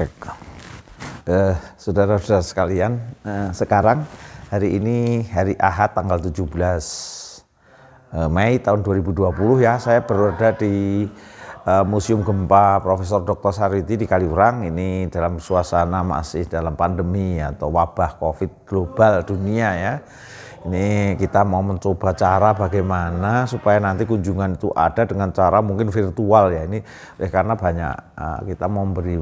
Baik. Eh, saudara-saudara sekalian, eh, sekarang hari ini hari Ahad tanggal 17 eh, Mei tahun 2020 ya, saya berada di eh, Museum Gempa Profesor Dr. Sariti di Kaliurang ini dalam suasana masih dalam pandemi atau wabah Covid global dunia ya. Ini kita mau mencoba cara bagaimana supaya nanti kunjungan itu ada dengan cara mungkin virtual ya ini eh, karena banyak eh, kita mau memberi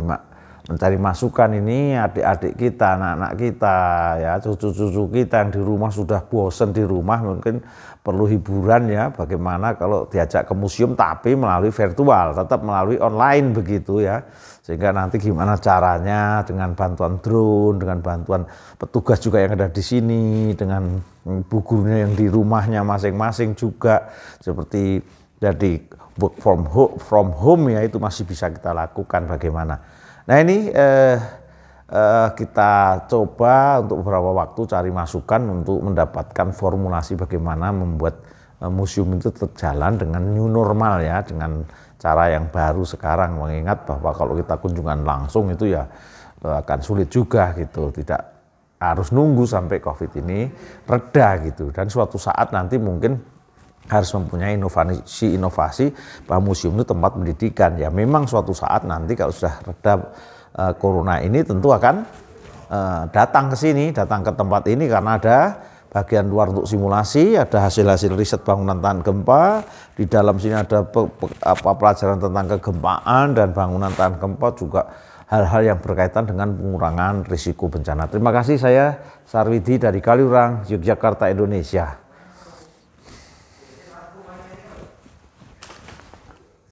mencari masukan ini adik-adik kita, anak-anak kita, ya cucu-cucu kita yang di rumah sudah bosen di rumah mungkin perlu hiburan ya bagaimana kalau diajak ke museum tapi melalui virtual, tetap melalui online begitu ya. Sehingga nanti gimana caranya dengan bantuan drone, dengan bantuan petugas juga yang ada di sini, dengan bukunya yang di rumahnya masing-masing juga seperti jadi work from home, from home ya itu masih bisa kita lakukan bagaimana Nah ini eh, eh, kita coba untuk beberapa waktu cari masukan untuk mendapatkan formulasi bagaimana membuat eh, museum itu tetap jalan dengan new normal ya, dengan cara yang baru sekarang mengingat bahwa kalau kita kunjungan langsung itu ya eh, akan sulit juga gitu, tidak harus nunggu sampai COVID ini reda gitu dan suatu saat nanti mungkin harus mempunyai inovasi-inovasi bahwa museum itu tempat pendidikan. Ya memang suatu saat nanti kalau sudah reda uh, corona ini tentu akan uh, datang ke sini, datang ke tempat ini karena ada bagian luar untuk simulasi, ada hasil-hasil riset bangunan tahan gempa, di dalam sini ada pe, pe, apa, pelajaran tentang kegempaan dan bangunan tahan gempa juga hal-hal yang berkaitan dengan pengurangan risiko bencana. Terima kasih saya Sarwidi dari Kaliurang, Yogyakarta, Indonesia.